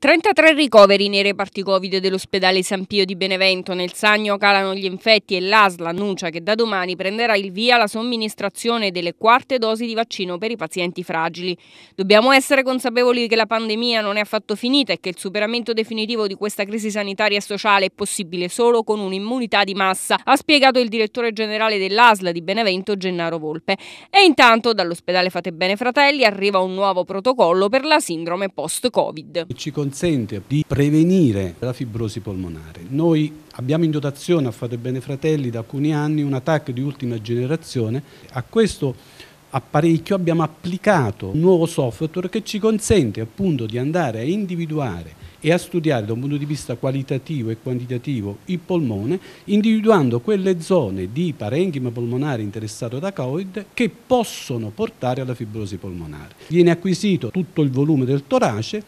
33 ricoveri nei reparti Covid dell'ospedale San Pio di Benevento. Nel Sagno calano gli infetti e l'ASL annuncia che da domani prenderà il via la somministrazione delle quarte dosi di vaccino per i pazienti fragili. Dobbiamo essere consapevoli che la pandemia non è affatto finita e che il superamento definitivo di questa crisi sanitaria e sociale è possibile solo con un'immunità di massa, ha spiegato il direttore generale dell'ASL di Benevento Gennaro Volpe. E intanto dall'ospedale Fate Bene Fratelli arriva un nuovo protocollo per la sindrome post-Covid consente di prevenire la fibrosi polmonare. Noi abbiamo in dotazione a Fate Bene Fratelli da alcuni anni un TAC di ultima generazione. A questo apparecchio abbiamo applicato un nuovo software che ci consente appunto di andare a individuare e a studiare da un punto di vista qualitativo e quantitativo il polmone, individuando quelle zone di parenchima polmonare interessato da COVID che possono portare alla fibrosi polmonare. Viene acquisito tutto il volume del torace,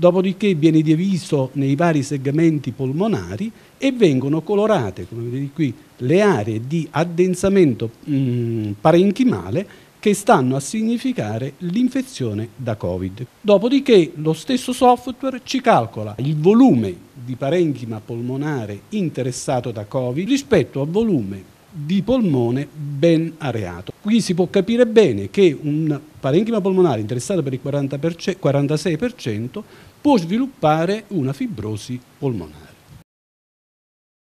dopodiché viene diviso nei vari segmenti polmonari e vengono colorate, come vedete qui, le aree di addensamento mh, mm, parenchimale che stanno a significare l'infezione da Covid. Dopodiché lo stesso software ci calcola il volume di parenchima polmonare interessato da Covid rispetto al volume di polmone ben areato. Qui si può capire bene che un parenchima polmonare interessato per il 46% può sviluppare una fibrosi polmonare.